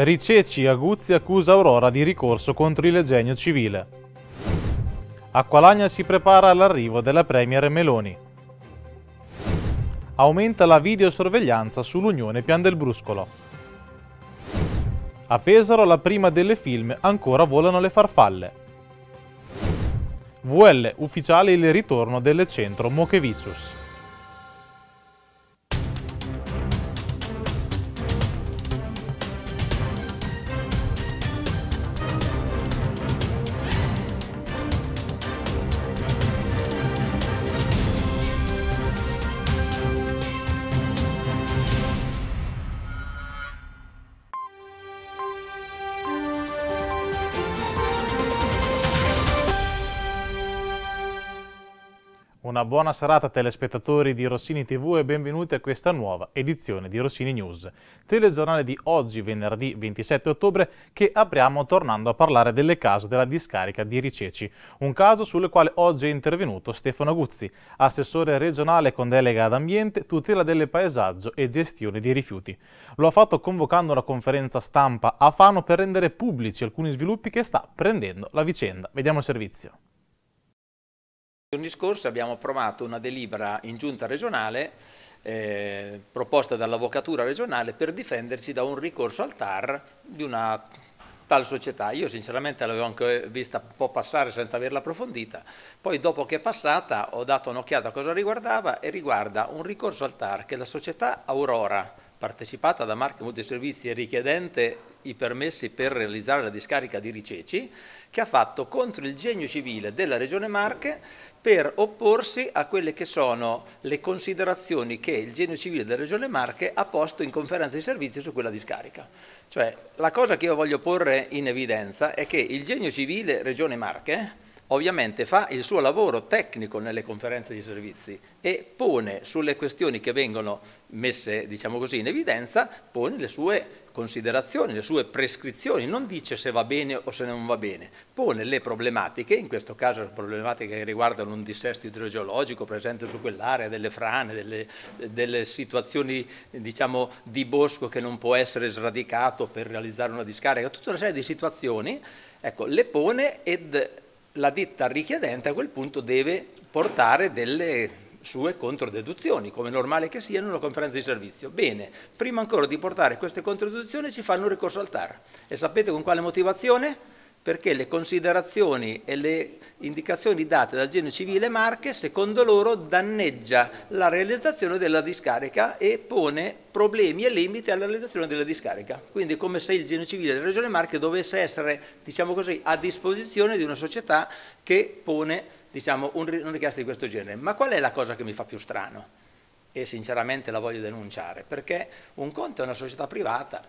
Riceci Aguzzi accusa Aurora di ricorso contro il genio civile. Acqualagna si prepara all'arrivo della Premier Meloni. Aumenta la videosorveglianza sull'Unione Pian del Bruscolo. A Pesaro la prima delle film Ancora volano le farfalle. VL ufficiale il ritorno del centro Mochevicius. Una buona serata telespettatori di Rossini TV e benvenuti a questa nuova edizione di Rossini News, telegiornale di oggi venerdì 27 ottobre che apriamo tornando a parlare delle case della discarica di Riceci, un caso sul quale oggi è intervenuto Stefano Guzzi, assessore regionale con delega ad ambiente, tutela del paesaggio e gestione dei rifiuti. Lo ha fatto convocando una conferenza stampa a Fano per rendere pubblici alcuni sviluppi che sta prendendo la vicenda. Vediamo il servizio. I giorni scorsi abbiamo approvato una delibera in giunta regionale eh, proposta dall'avvocatura regionale per difenderci da un ricorso al TAR di una tal società. Io sinceramente l'avevo anche vista un po' passare senza averla approfondita, poi dopo che è passata ho dato un'occhiata a cosa riguardava e riguarda un ricorso al TAR che la società Aurora, partecipata da Marche Multiservizi e richiedente i permessi per realizzare la discarica di Riceci, che ha fatto contro il genio civile della Regione Marche per opporsi a quelle che sono le considerazioni che il genio civile della Regione Marche ha posto in conferenza di servizi su quella discarica. Cioè, la cosa che io voglio porre in evidenza è che il genio civile Regione Marche ovviamente fa il suo lavoro tecnico nelle conferenze di servizi e pone sulle questioni che vengono messe, diciamo così, in evidenza, pone le sue considerazioni, le sue prescrizioni, non dice se va bene o se non va bene, pone le problematiche, in questo caso le problematiche che riguardano un dissesto idrogeologico presente su quell'area, delle frane, delle, delle situazioni diciamo, di bosco che non può essere sradicato per realizzare una discarica, tutta una serie di situazioni, ecco, le pone ed la ditta richiedente a quel punto deve portare delle sue controdeduzioni, come normale che sia in una conferenza di servizio. Bene, prima ancora di portare queste controdeduzioni ci fanno un ricorso al TAR. E sapete con quale motivazione? perché le considerazioni e le indicazioni date dal Genio Civile Marche, secondo loro, danneggia la realizzazione della discarica e pone problemi e limiti alla realizzazione della discarica. Quindi come se il Genio Civile della Regione Marche dovesse essere, diciamo così, a disposizione di una società che pone diciamo, una richiesta di questo genere. Ma qual è la cosa che mi fa più strano? E sinceramente la voglio denunciare, perché un conto è una società privata,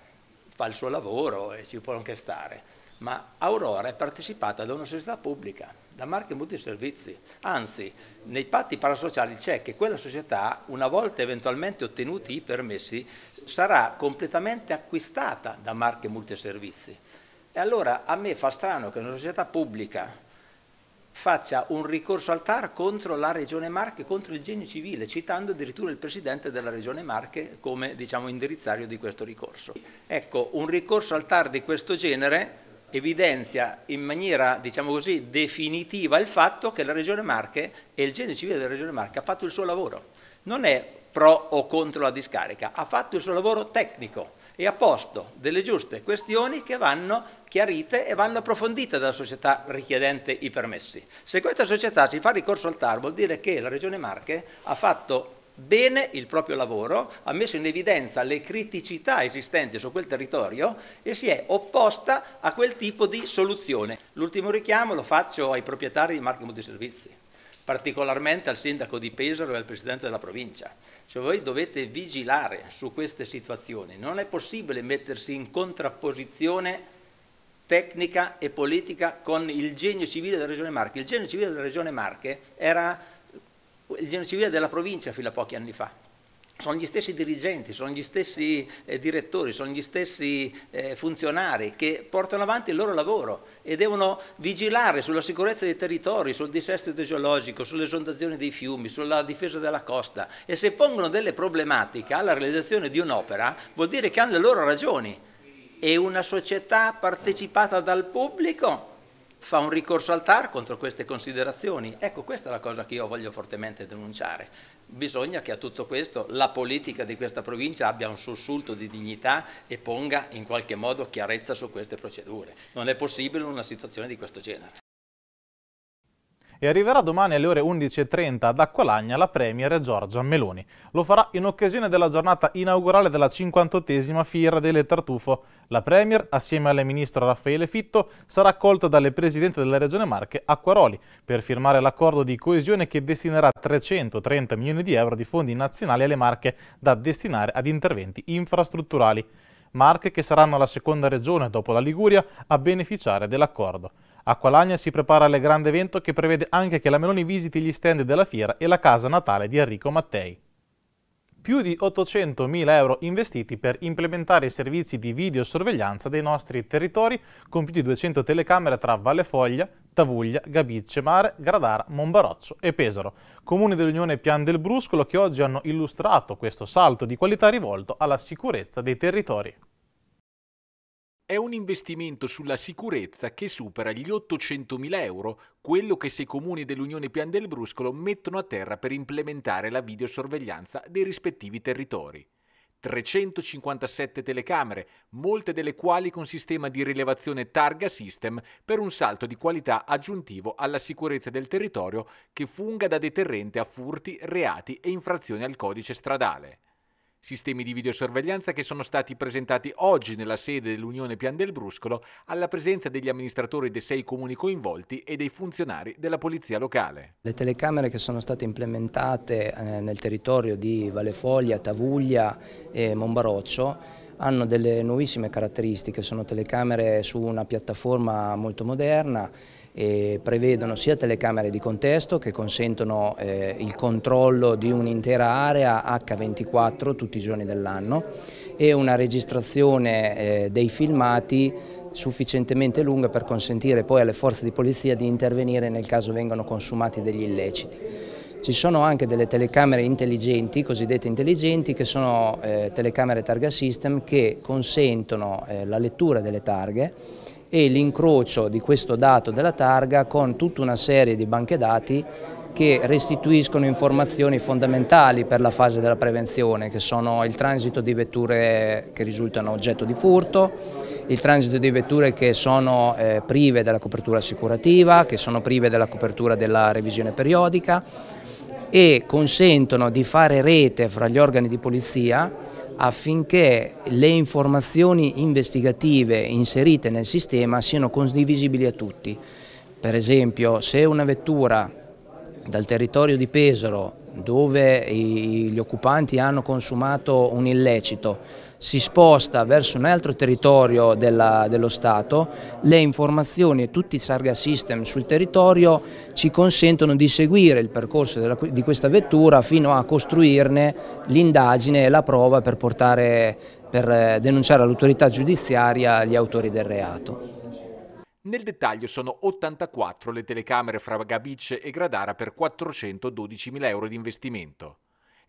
fa il suo lavoro e ci può anche stare ma Aurora è partecipata da una società pubblica, da Marche Multiservizi. Anzi, nei patti parasociali c'è che quella società, una volta eventualmente ottenuti i permessi, sarà completamente acquistata da Marche Multiservizi. E allora a me fa strano che una società pubblica faccia un ricorso al TAR contro la Regione Marche, contro il genio civile, citando addirittura il Presidente della Regione Marche come diciamo, indirizzario di questo ricorso. Ecco, un ricorso al TAR di questo genere evidenzia in maniera, diciamo così, definitiva il fatto che la Regione Marche e il genio civile della Regione Marche ha fatto il suo lavoro. Non è pro o contro la discarica, ha fatto il suo lavoro tecnico e ha posto delle giuste questioni che vanno chiarite e vanno approfondite dalla società richiedente i permessi. Se questa società si fa ricorso al TAR vuol dire che la Regione Marche ha fatto bene il proprio lavoro, ha messo in evidenza le criticità esistenti su quel territorio e si è opposta a quel tipo di soluzione. L'ultimo richiamo lo faccio ai proprietari di marchi multiservizi particolarmente al sindaco di Pesaro e al presidente della provincia. Cioè voi dovete vigilare su queste situazioni, non è possibile mettersi in contrapposizione tecnica e politica con il genio civile della Regione Marche. Il genio civile della Regione Marche era il genio civile della provincia fino a pochi anni fa. Sono gli stessi dirigenti, sono gli stessi eh, direttori, sono gli stessi eh, funzionari che portano avanti il loro lavoro e devono vigilare sulla sicurezza dei territori, sul dissesto idrogeologico, sulle esondazioni dei fiumi, sulla difesa della costa e se pongono delle problematiche alla realizzazione di un'opera vuol dire che hanno le loro ragioni e una società partecipata dal pubblico fa un ricorso al TAR contro queste considerazioni. Ecco, questa è la cosa che io voglio fortemente denunciare. Bisogna che a tutto questo la politica di questa provincia abbia un sussulto di dignità e ponga in qualche modo chiarezza su queste procedure. Non è possibile una situazione di questo genere e arriverà domani alle ore 11.30 ad Acqualagna la Premier Giorgia Meloni. Lo farà in occasione della giornata inaugurale della 58esima Fiera delle Tartufo. La Premier, assieme al Ministro Raffaele Fitto, sarà accolta dalle Presidente della Regione Marche Acquaroli per firmare l'accordo di coesione che destinerà 330 milioni di euro di fondi nazionali alle Marche da destinare ad interventi infrastrutturali. Marche che saranno la seconda regione dopo la Liguria a beneficiare dell'accordo. Acqualagna si prepara al grande evento che prevede anche che la Meloni visiti gli stand della fiera e la casa natale di Enrico Mattei. Più di 800.000 euro investiti per implementare i servizi di videosorveglianza dei nostri territori, con più di 200 telecamere tra Valle Foglia, Tavuglia, Gabicce, Mare, Gradara, Monbaroccio e Pesaro, comuni dell'Unione Pian del Bruscolo che oggi hanno illustrato questo salto di qualità rivolto alla sicurezza dei territori. È un investimento sulla sicurezza che supera gli 800.000 euro, quello che sei comuni dell'Unione Pian del Bruscolo mettono a terra per implementare la videosorveglianza dei rispettivi territori. 357 telecamere, molte delle quali con sistema di rilevazione targa system per un salto di qualità aggiuntivo alla sicurezza del territorio che funga da deterrente a furti, reati e infrazioni al codice stradale sistemi di videosorveglianza che sono stati presentati oggi nella sede dell'Unione Pian del Bruscolo alla presenza degli amministratori dei sei comuni coinvolti e dei funzionari della polizia locale. Le telecamere che sono state implementate eh, nel territorio di Valefoglia, Tavuglia e Monbaroccio hanno delle nuovissime caratteristiche, sono telecamere su una piattaforma molto moderna e prevedono sia telecamere di contesto che consentono eh, il controllo di un'intera area H24 tutti i giorni dell'anno e una registrazione eh, dei filmati sufficientemente lunga per consentire poi alle forze di polizia di intervenire nel caso vengano consumati degli illeciti. Ci sono anche delle telecamere intelligenti, cosiddette intelligenti, che sono eh, telecamere targa system che consentono eh, la lettura delle targhe e l'incrocio di questo dato della targa con tutta una serie di banche dati che restituiscono informazioni fondamentali per la fase della prevenzione, che sono il transito di vetture che risultano oggetto di furto, il transito di vetture che sono eh, prive della copertura assicurativa, che sono prive della copertura della revisione periodica, e consentono di fare rete fra gli organi di polizia affinché le informazioni investigative inserite nel sistema siano condivisibili a tutti. Per esempio se una vettura dal territorio di Pesaro dove gli occupanti hanno consumato un illecito si sposta verso un altro territorio della, dello Stato, le informazioni e tutti i targa system sul territorio ci consentono di seguire il percorso della, di questa vettura fino a costruirne l'indagine e la prova per, portare, per eh, denunciare all'autorità giudiziaria gli autori del reato. Nel dettaglio sono 84 le telecamere fra Gabice e Gradara per 412 mila euro di investimento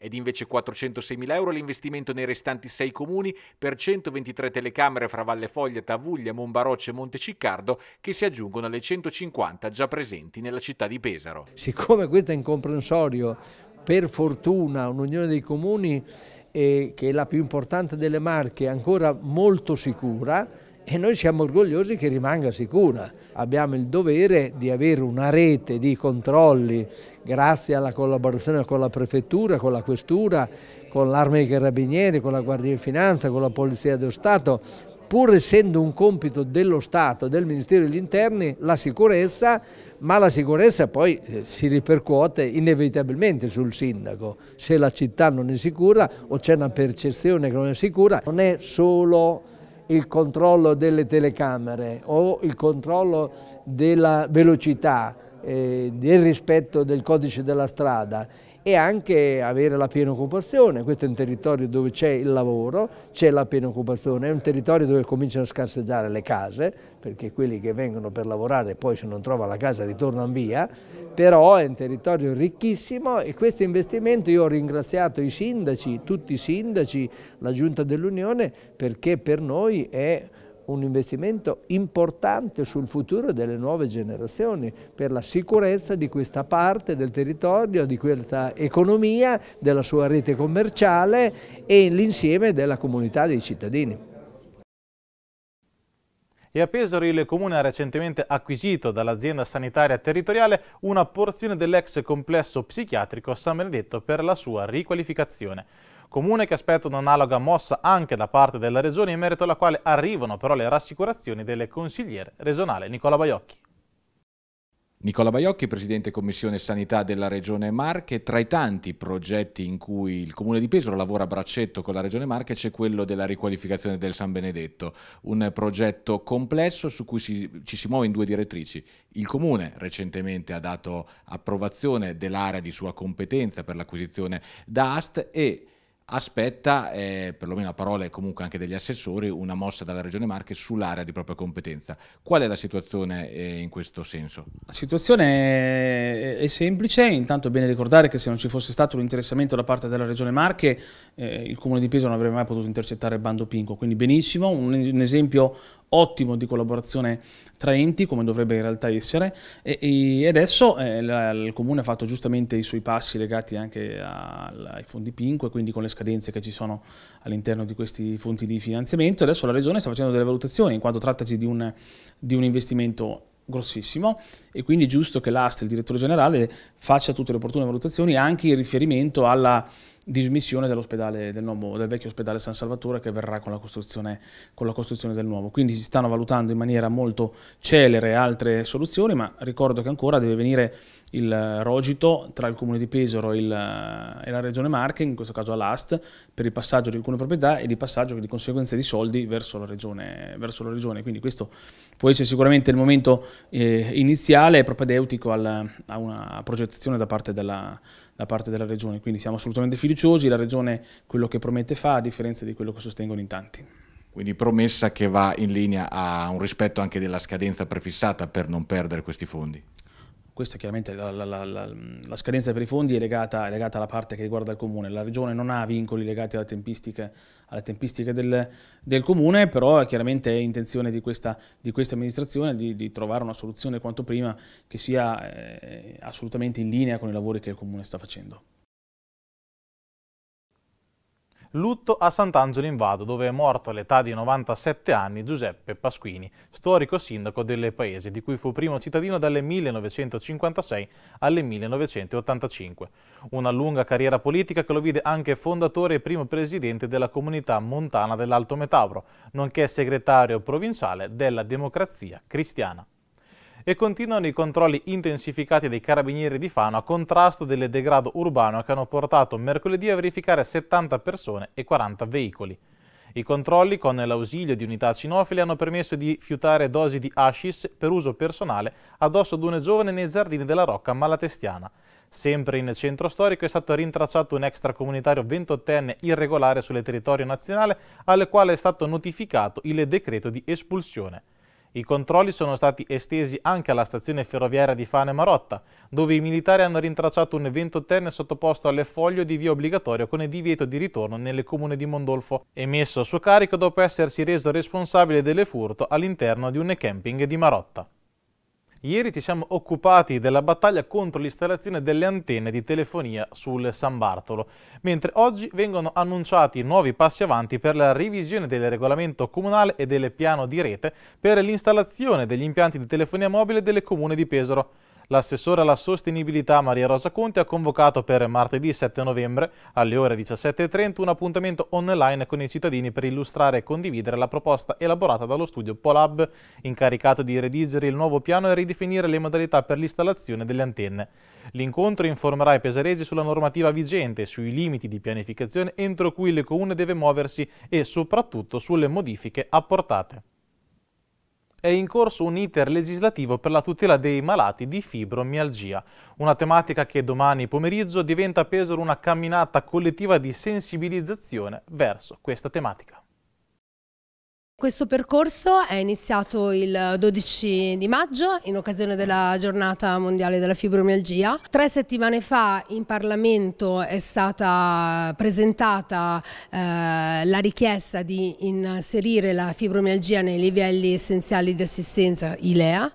ed invece 406.000 euro l'investimento nei restanti 6 comuni per 123 telecamere fra Valle Foglia, Tavuglia, Monbarocce e Monteciccardo che si aggiungono alle 150 già presenti nella città di Pesaro. Siccome questo è incomprensorio, per fortuna un'unione dei comuni eh, che è la più importante delle Marche ancora molto sicura, e noi siamo orgogliosi che rimanga sicura. Abbiamo il dovere di avere una rete di controlli grazie alla collaborazione con la prefettura, con la questura, con l'arma dei carabinieri, con la Guardia di Finanza, con la Polizia dello Stato. Pur essendo un compito dello Stato, del Ministero degli Interni, la sicurezza, ma la sicurezza poi eh, si ripercuote inevitabilmente sul sindaco. Se la città non è sicura o c'è una percezione che non è sicura, non è solo il controllo delle telecamere o il controllo della velocità, eh, del rispetto del codice della strada e anche avere la piena occupazione. Questo è un territorio dove c'è il lavoro, c'è la piena occupazione, è un territorio dove cominciano a scarseggiare le case, perché quelli che vengono per lavorare poi se non trovano la casa ritornano via, però è un territorio ricchissimo e questo investimento io ho ringraziato i sindaci, tutti i sindaci, la Giunta dell'Unione, perché per noi è un investimento importante sul futuro delle nuove generazioni per la sicurezza di questa parte del territorio, di questa economia, della sua rete commerciale e l'insieme della comunità dei cittadini. E a Pesaro il Comune ha recentemente acquisito dall'azienda sanitaria territoriale una porzione dell'ex complesso psichiatrico San Benedetto per la sua riqualificazione. Comune che aspetta un'analoga mossa anche da parte della Regione in merito alla quale arrivano però le rassicurazioni delle consigliere regionale Nicola Baiocchi. Nicola Baiocchi, Presidente Commissione Sanità della Regione Marche, tra i tanti progetti in cui il Comune di Pesaro lavora a braccetto con la Regione Marche c'è quello della riqualificazione del San Benedetto, un progetto complesso su cui si, ci si muove in due direttrici. Il Comune recentemente ha dato approvazione dell'area di sua competenza per l'acquisizione da AST e aspetta, eh, perlomeno a parole comunque anche degli assessori, una mossa dalla Regione Marche sull'area di propria competenza. Qual è la situazione eh, in questo senso? La situazione è semplice, intanto è bene ricordare che se non ci fosse stato un interessamento da parte della Regione Marche, eh, il Comune di Pisa non avrebbe mai potuto intercettare il bando Pinco, quindi benissimo, un, un esempio ottimo di collaborazione traenti come dovrebbe in realtà essere e, e adesso eh, la, il comune ha fatto giustamente i suoi passi legati anche al, ai fondi PINCO quindi con le scadenze che ci sono all'interno di questi fonti di finanziamento adesso la regione sta facendo delle valutazioni in quanto trattaci di un, di un investimento grossissimo e quindi è giusto che l'AST, il direttore generale, faccia tutte le opportune valutazioni anche in riferimento alla dismissione dell'ospedale, del, nuovo, del vecchio ospedale San Salvatore che verrà con la, con la, costruzione, del nuovo. Quindi si stanno valutando in maniera molto celere altre soluzioni, ma ricordo che ancora deve venire il rogito tra il comune di Pesaro e, il, eh, e la regione Marche, in questo caso all'AST, per il passaggio di alcune proprietà e di passaggio di conseguenza di soldi verso la regione. Verso la regione. Quindi questo può essere sicuramente il momento eh, iniziale propedeutico al, a una progettazione da parte, della, da parte, della, Regione, quindi siamo assolutamente fiduciosi, la Regione quello che promette fa a differenza di quello che sostengono in tanti. Quindi promessa che va in linea a un rispetto anche della scadenza prefissata per non perdere questi fondi questa chiaramente la, la, la, la, scadenza per i fondi è legata, è legata, alla parte che riguarda il comune, la regione non ha vincoli legati alle tempistiche, alle tempistiche del, del, comune, però è chiaramente è intenzione di questa, di questa amministrazione di, di, trovare una soluzione quanto prima che sia eh, assolutamente in linea con i lavori che il comune sta facendo. Lutto a Sant'Angelo in Vado, dove è morto all'età di 97 anni Giuseppe Pasquini, storico sindaco del paese, di cui fu primo cittadino dalle 1956 alle 1985. Una lunga carriera politica che lo vide anche fondatore e primo presidente della comunità montana dell'Alto Metauro, nonché segretario provinciale della Democrazia Cristiana e continuano i controlli intensificati dei carabinieri di Fano a contrasto del degrado urbano che hanno portato mercoledì a verificare 70 persone e 40 veicoli. I controlli, con l'ausilio di unità cinofili, hanno permesso di fiutare dosi di hashish per uso personale addosso ad una giovane nei giardini della Rocca Malatestiana. Sempre in centro storico è stato rintracciato un extracomunitario 28enne irregolare sul territorio nazionale, al quale è stato notificato il decreto di espulsione. I controlli sono stati estesi anche alla stazione ferroviaria di Fane Marotta, dove i militari hanno rintracciato un 28enne sottoposto foglie di via obbligatorio con il divieto di ritorno nelle comune di Mondolfo, emesso a suo carico dopo essersi reso responsabile delle furto all'interno di un camping di Marotta. Ieri ci siamo occupati della battaglia contro l'installazione delle antenne di telefonia sul San Bartolo, mentre oggi vengono annunciati nuovi passi avanti per la revisione del regolamento comunale e del piano di rete per l'installazione degli impianti di telefonia mobile delle comune di Pesaro. L'assessore alla sostenibilità Maria Rosa Conte ha convocato per martedì 7 novembre alle ore 17.30 un appuntamento online con i cittadini per illustrare e condividere la proposta elaborata dallo studio Polab, incaricato di redigere il nuovo piano e ridefinire le modalità per l'installazione delle antenne. L'incontro informerà i pesaresi sulla normativa vigente, sui limiti di pianificazione entro cui il comune deve muoversi e soprattutto sulle modifiche apportate è in corso un iter legislativo per la tutela dei malati di fibromialgia, una tematica che domani pomeriggio diventa peso Pesaro una camminata collettiva di sensibilizzazione verso questa tematica. Questo percorso è iniziato il 12 di maggio in occasione della giornata mondiale della fibromialgia. Tre settimane fa in Parlamento è stata presentata eh, la richiesta di inserire la fibromialgia nei livelli essenziali di assistenza ILEA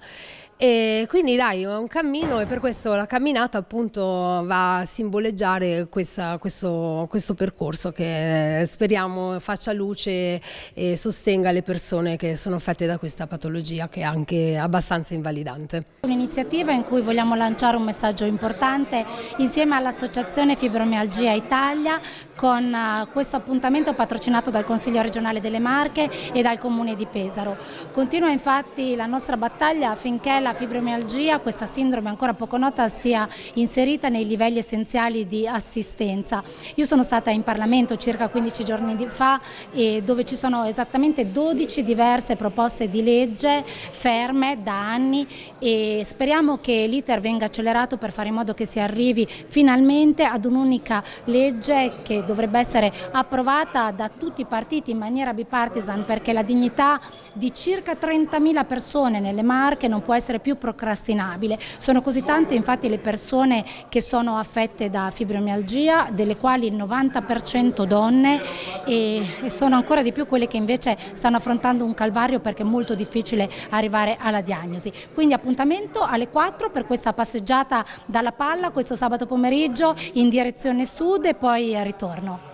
e quindi dai, è un cammino e per questo la camminata appunto va a simboleggiare questa, questo, questo, percorso che eh, speriamo faccia luce e sostenga le persone che sono affette da questa patologia che è anche abbastanza invalidante. Un'iniziativa in cui vogliamo lanciare un messaggio importante insieme all'Associazione Fibromialgia Italia con eh, questo appuntamento patrocinato dal Consiglio regionale delle Marche e dal Comune di Pesaro. Continua infatti la nostra battaglia affinché la fibromialgia, questa sindrome ancora poco nota, sia inserita nei livelli essenziali di assistenza. Io sono stata in Parlamento circa 15 giorni fa dove ci sono esattamente 12 diverse proposte di legge ferme da anni e speriamo che l'iter venga accelerato per fare in modo che si arrivi finalmente ad un'unica legge che dovrebbe essere approvata da tutti i partiti in maniera bipartisan perché la dignità di circa 30.000 persone nelle Marche non può essere essere più procrastinabile. Sono così tante infatti le persone che sono affette da fibromialgia, delle quali il 90% donne e, e sono ancora di più quelle che invece stanno affrontando un calvario perché è molto difficile arrivare alla diagnosi. Quindi appuntamento alle 4 per questa passeggiata dalla palla questo sabato pomeriggio in direzione sud e poi ritorno.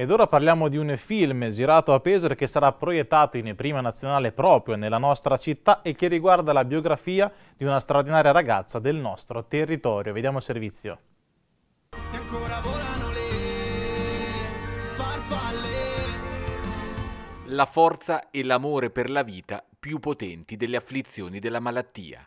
Ed ora parliamo di un film girato a Pesaro che sarà proiettato in prima nazionale proprio nella nostra città e che riguarda la biografia di una straordinaria ragazza del nostro territorio. Vediamo il servizio. La forza e l'amore per la vita più potenti delle afflizioni della malattia.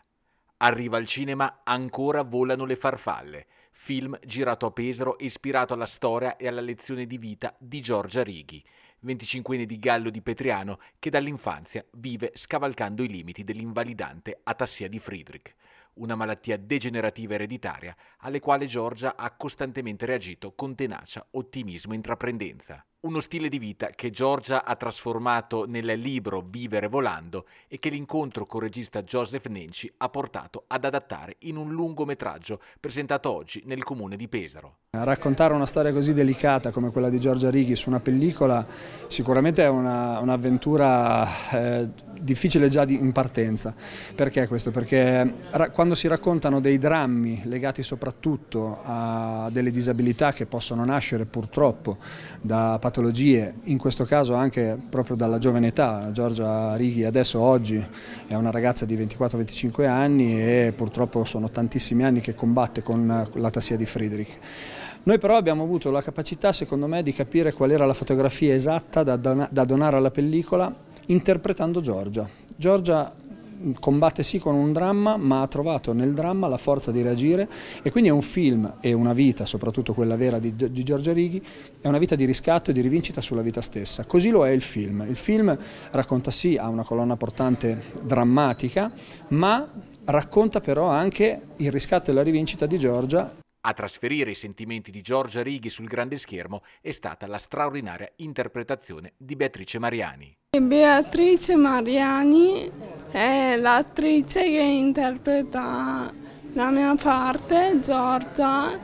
Arriva al cinema Ancora volano le farfalle, film girato a Pesaro e ispirato alla storia e alla lezione di vita di Giorgia Righi, 25enne di Gallo di Petriano che dall'infanzia vive scavalcando i limiti dell'invalidante atassia di Friedrich, una malattia degenerativa ereditaria alle quale Giorgia ha costantemente reagito con tenacia, ottimismo e intraprendenza uno stile di vita che Giorgia ha trasformato nel libro Vivere volando e che l'incontro con il regista Joseph Nenci ha portato ad adattare in un lungometraggio presentato oggi nel comune di Pesaro. Raccontare una storia così delicata come quella di Giorgia Righi su una pellicola sicuramente è un'avventura eh, difficile già di, in partenza. Perché questo? Perché ra, quando si raccontano dei drammi legati soprattutto a delle disabilità che possono nascere purtroppo da patologie patologie, in questo caso anche proprio dalla giovane età. Giorgia Righi adesso oggi è una ragazza di 24-25 anni e purtroppo sono tantissimi anni che combatte con la tassia di Friedrich. Noi però abbiamo avuto la capacità, secondo me, di capire qual era la fotografia esatta da, donare alla pellicola interpretando Giorgia. Giorgia combatte sì con un dramma ma ha trovato nel dramma la forza di reagire e quindi è un film e una vita, soprattutto quella vera di, di Giorgia Righi, è una vita di riscatto e di rivincita sulla vita stessa, così lo è il film. Il film racconta sì, ha una colonna portante drammatica ma racconta però anche il riscatto e la rivincita di Giorgia a trasferire i sentimenti di Giorgia Righi sul grande schermo è stata la straordinaria interpretazione di Beatrice Mariani. Beatrice Mariani è l'attrice che interpreta la mia parte, Giorgia,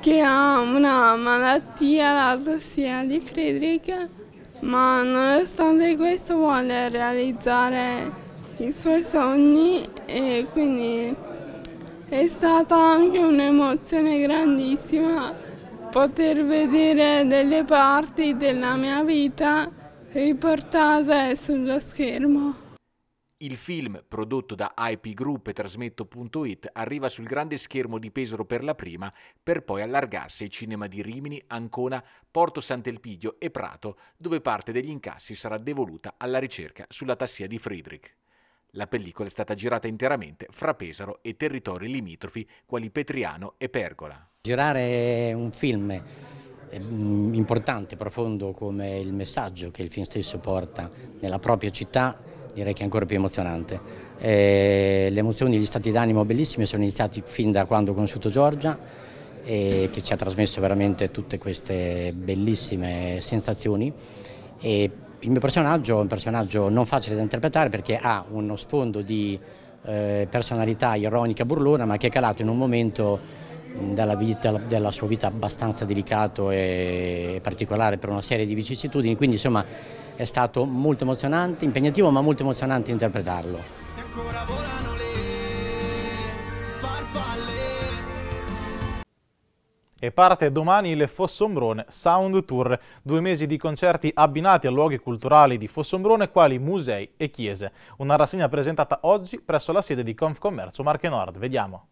che ha una malattia, la tossia di Friedrich, ma nonostante questo vuole realizzare i suoi sogni e quindi è stata anche un'emozione grandissima poter vedere delle parti della mia vita riportate sullo schermo. Il film, prodotto da IP Group e trasmetto.it, arriva sul grande schermo di Pesaro per la prima, per poi allargarsi ai cinema di Rimini, Ancona, Porto Sant'Elpidio e Prato, dove parte degli incassi sarà devoluta alla ricerca sulla tassia di Friedrich. La pellicola è stata girata interamente fra Pesaro e territori limitrofi quali Petriano e Pergola. Girare un film mm, importante, profondo come il messaggio che il film stesso porta nella propria città direi che è ancora più emozionante. Eh, le emozioni, gli stati d'animo bellissimi sono iniziati fin da quando ho conosciuto Giorgia e che ci ha trasmesso veramente tutte queste bellissime sensazioni e il mio personaggio è un personaggio non facile da interpretare perché ha uno sfondo di eh, personalità ironica burlona ma che è calato in un momento della, vita, della, sua vita abbastanza delicato e particolare per una serie di vicissitudini, quindi insomma è stato molto emozionante, impegnativo ma molto emozionante interpretarlo. E parte domani il Fossombrone Sound Tour, due mesi di concerti abbinati a luoghi culturali di Fossombrone quali musei e chiese. Una rassegna presentata oggi presso la sede di Confcommercio Marche Nord. Vediamo.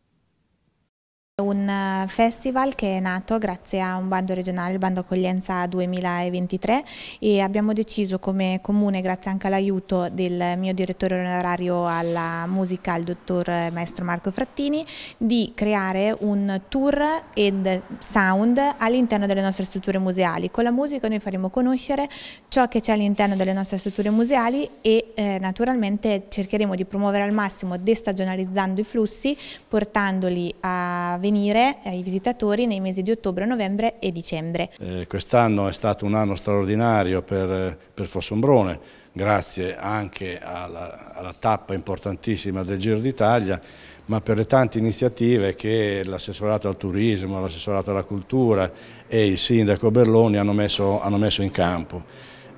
Un eh, festival che è nato grazie a un bando regionale, il bando accoglienza 2023 e abbiamo deciso come comune, grazie anche all'aiuto del mio direttore onorario alla musica, il dottor eh, maestro Marco Frattini, di creare un tour ed sound all'interno delle nostre strutture museali. Con la musica noi faremo conoscere ciò che c'è all'interno delle nostre strutture museali e eh, naturalmente cercheremo di promuovere al massimo destagionalizzando i flussi, portandoli a venire ai visitatori nei mesi di ottobre, novembre e dicembre. Eh, Quest'anno è stato un anno straordinario per, per Fossombrone, grazie anche alla, alla tappa importantissima del Giro d'Italia, ma per le tante iniziative che l'assessorato al turismo, l'assessorato alla cultura e il sindaco Berloni hanno messo, hanno messo in campo.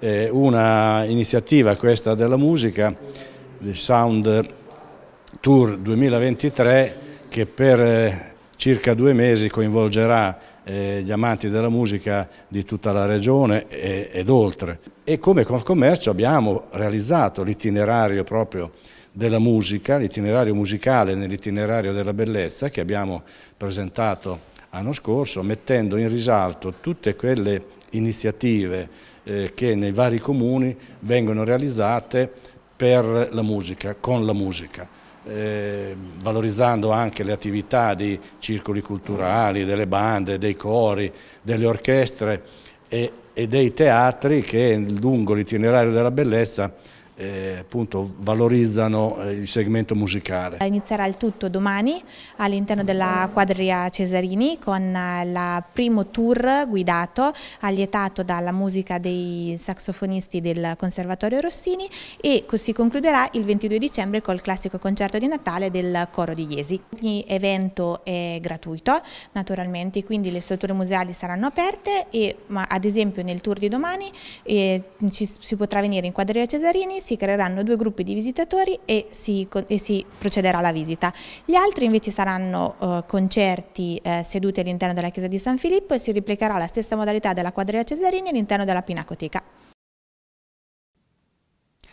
Eh, una iniziativa questa della musica, il Sound Tour 2023, che per eh, circa due mesi coinvolgerà eh, gli amanti della musica di tutta la regione e, ed oltre. E come Confcommercio abbiamo realizzato l'itinerario proprio della musica, l'itinerario musicale nell'itinerario della bellezza che abbiamo presentato l'anno scorso, mettendo in risalto tutte quelle iniziative eh, che nei vari comuni vengono realizzate per la musica, con la musica eh, valorizzando anche le attività di circoli culturali, delle bande, dei cori, delle orchestre e, e dei teatri che lungo l'itinerario della bellezza eh, appunto valorizzano eh, il segmento musicale. Inizierà il tutto domani all'interno della quadria Cesarini con il eh, primo tour guidato allietato dalla musica dei saxofonisti del Conservatorio Rossini e si concluderà il 22 dicembre col classico concerto di Natale del Coro di Iesi. Ogni evento è gratuito naturalmente quindi le strutture museali saranno aperte e, ma ad esempio nel tour di domani eh, ci, si potrà venire in quadria Cesarini si creeranno due gruppi di visitatori e si, e si procederà alla visita. Gli altri invece saranno eh, concerti eh, seduti all'interno della chiesa di San Filippo e si replicherà la stessa modalità della quadrilla Cesarini all'interno della Pinacoteca.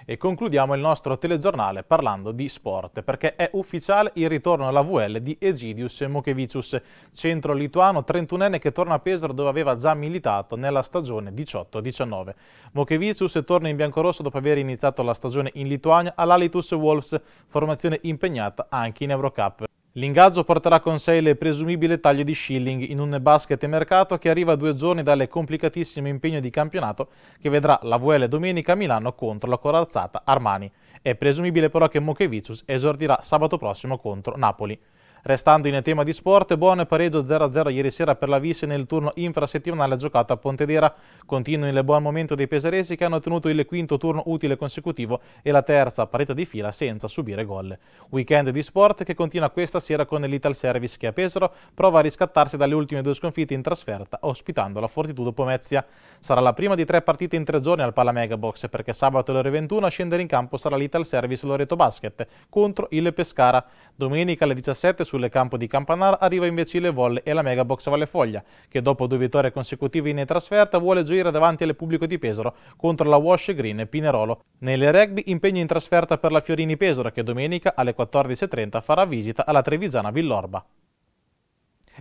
E concludiamo il nostro telegiornale parlando di sport, perché è ufficiale il ritorno alla VL di Egidius Mokevicius, centro lituano 31enne che torna a Pesaro dove aveva già militato nella stagione 18-19. Mokevicius torna in biancorosso dopo aver iniziato la stagione in Lituania all'Alitus Wolves, formazione impegnata anche in Eurocup. L'ingaggio porterà con sé il presumibile taglio di Schilling in un basket mercato che arriva due giorni dalle complicatissime impegno di campionato che vedrà la VL domenica a Milano contro la corazzata Armani. È presumibile però che Mokevicius esordirà sabato prossimo contro Napoli. Restando in tema di sport, buon pareggio 0-0 ieri sera per la Visse nel turno infrasettimanale giocato a Pontedera. Continua il buon momento dei peseresi che hanno ottenuto il quinto turno utile consecutivo e la terza parete di fila senza subire gol. Weekend di sport che continua questa sera con l'Ital Service che a Pesaro prova a riscattarsi dalle ultime due sconfitte in trasferta ospitando la Fortitudo Pomezia. Sarà la prima di tre partite in tre giorni al Pala Megabox perché sabato alle ore 21 a scendere in campo sarà l'Ital Service Loreto Basket contro il Pescara. Domenica alle 17 su sulle campo di Campanar arriva invece il volle e la mega box Valle Foglia, che dopo due vittorie consecutive in trasferta vuole gioire davanti al pubblico di Pesaro contro la Wash Green e Pinerolo. Nelle rugby impegno in trasferta per la Fiorini Pesaro che domenica alle 14.30 farà visita alla Trevigiana Villorba.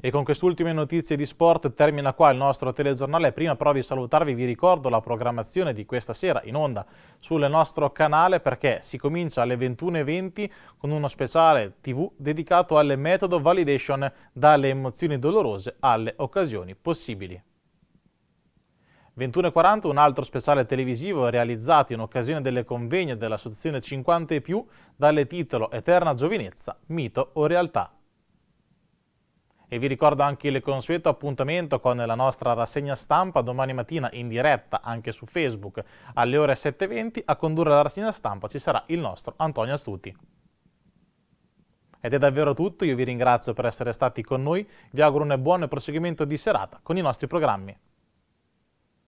E con queste ultime notizie di sport termina qua il nostro telegiornale. Prima però di salutarvi vi ricordo la programmazione di questa sera in onda sul nostro canale perché si comincia alle 21.20 con uno speciale tv dedicato al metodo validation dalle emozioni dolorose alle occasioni possibili. 21.40 un altro speciale televisivo realizzato in occasione delle convegne dell'Associazione 50 e più dal titolo Eterna giovinezza, mito o realtà e vi ricordo anche il consueto appuntamento con la nostra rassegna stampa domani mattina in diretta anche su Facebook alle ore 7.20. A condurre la rassegna stampa ci sarà il nostro Antonio Astuti. Ed è davvero tutto, io vi ringrazio per essere stati con noi, vi auguro un buon proseguimento di serata con i nostri programmi.